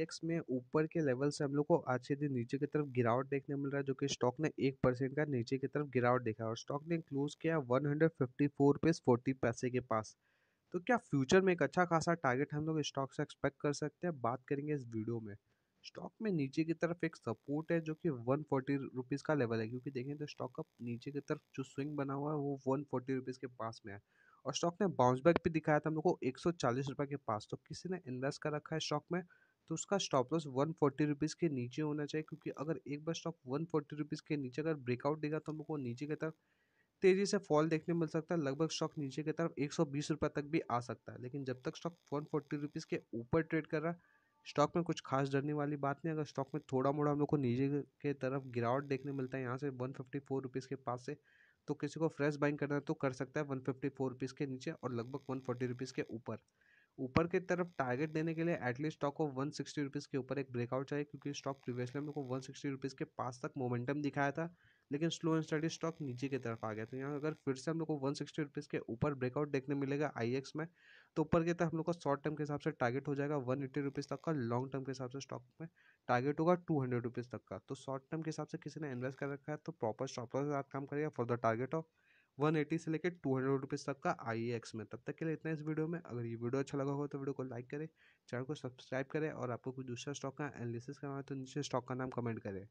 x में ऊपर के लेवल से हम लोग को आज के दिन नीचे की तरफ गिरावट देखने मिल रहा है जो कि स्टॉक ने एक परसेंट का नीचे की तरफ गिरावट देखा और स्टॉक ने क्लोज किया one hundred fifty four rupees forty पैसे के पास तो क्या फ्यूचर में एक अच्छा खासा टारगेट हम लोग स्टॉक से एक्सपेक्ट कर सकते हैं बात करेंगे इस वीडियो में स्टॉक में नीचे की तरफ एक सपोर्ट है जो कि वन फोर्टी रुपीज़ का लेवल है क्योंकि देखें तो स्टॉक का नीचे की तरफ जो स्विंग बना हुआ है वो वन फोर्टी रुपीज़ के पास में है और स्टॉक ने बाउंस बैक भी दिखाया था हम लोग को एक सौ चालीस रुपये के पास तो किसी ने इन्वेस्ट कर रखा है स्टॉक में तो उसका stop loss one forty rupees के नीचे होना चाहिए क्योंकि अगर एक बार स्टॉक वन फोर्टी रुपीज़ के नीचे अगर ब्रेकआउट देगा तो हम लोग को नीचे की तरफ तेज़ी से फॉल देखने मिल सकता है लगभग स्टॉक नीचे की तरफ एक सौ बीस रुपये तक भी आ सकता है लेकिन जब तक स्टॉक वन फोर्टी रुपीज़ के ऊपर ट्रेड कर रहा है स्टॉक में कुछ खास डरने वाली बात नहीं अगर स्टॉक में थोड़ा मोड़ा हम लोग को नीचे के तरफ गिरावट देखने मिलता है यहाँ से वन फिफ्टी फोर रुपीज़ के पास से तो किसी को फ्रेश बाइंग करना है तो कर सकता है वन फिफ्टी फोर रुपीज़ के नीचे और लगभग वन फोर्टी रुपीज़ के ऊपर ऊपर की तरफ टारगेट देने के लिए एटलीस्ट स्टॉक को वन सिक्सटी के ऊपर एक ब्रेकआउट चाहिए क्योंकि स्टॉक प्रीवियसली लोग को वन सिक्सटी रुपीज़ के पास तक मोमेंटम दिखाया था लेकिन स्लो एंड स्टडी स्टॉक नीचे की तरफ आ गया तो यहाँ अगर फिर से हम लोग को वन सिक्सटी रुपीज़ के ऊपर ब्रेकआउट देखने मिलेगा आई में तो ऊपर की तरफ हम लोग का शॉर्ट टर्म के हिसाब से टारगेट हो जाएगा वन एट्टी रुपीज़ तक का लॉन्ग टर्म के हिसाब से स्टॉक में टारगेट होगा टू हंड्रेड रुपीज़ तक का तो शॉर्ट टर्म के हिसाब से किसी ने इन्वेस्ट कर रखा है तो प्रॉपर स्टॉपर के साथ काम करेगा for the target of one eighty से लेकर टू हंड्रेड रुपीज़ तक का आई एक्स में तब तक के लिए इतना इस वीडियो में अगर ये वीडियो अच्छा लगा हो तो वीडियो को लाइक करें चैनल को सब्सक्राइब करें और आपको कोई दूसरा स्टॉक का एनालिसिस करना है तो नीचे स्टॉक का नाम कमेंट करें